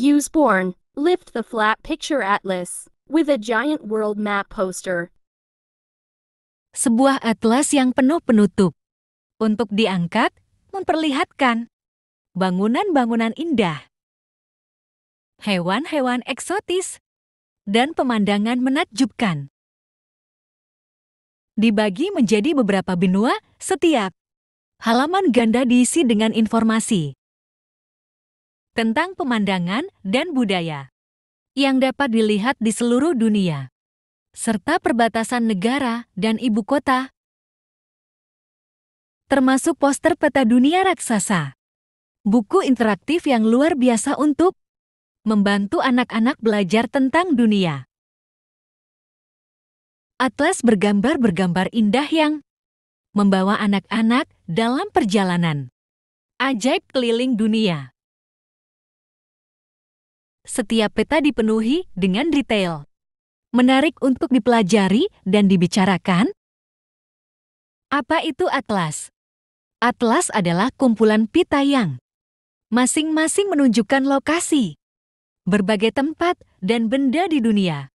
Use Born, lift the flat picture atlas, with a giant world map poster. Sebuah atlas yang penuh penutup. Untuk diangkat, memperlihatkan bangunan-bangunan indah, hewan-hewan eksotis, dan pemandangan menakjubkan. Dibagi menjadi beberapa benua setiap. Halaman ganda diisi dengan informasi tentang pemandangan dan budaya yang dapat dilihat di seluruh dunia, serta perbatasan negara dan ibu kota, termasuk poster peta dunia raksasa. Buku interaktif yang luar biasa untuk membantu anak-anak belajar tentang dunia. Atlas bergambar-bergambar indah yang membawa anak-anak dalam perjalanan ajaib keliling dunia setiap peta dipenuhi dengan detail. Menarik untuk dipelajari dan dibicarakan. Apa itu atlas? Atlas adalah kumpulan pita yang masing-masing menunjukkan lokasi, berbagai tempat, dan benda di dunia.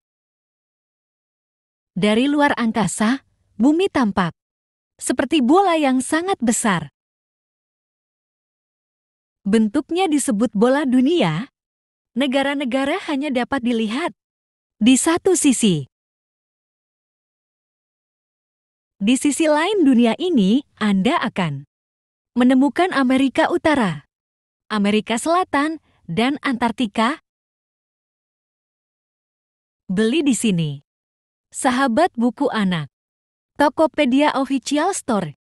Dari luar angkasa, bumi tampak seperti bola yang sangat besar. Bentuknya disebut bola dunia negara-negara hanya dapat dilihat di satu sisi. Di sisi lain dunia ini, Anda akan menemukan Amerika Utara, Amerika Selatan, dan Antartika. Beli di sini. Sahabat buku anak. Tokopedia Official Store.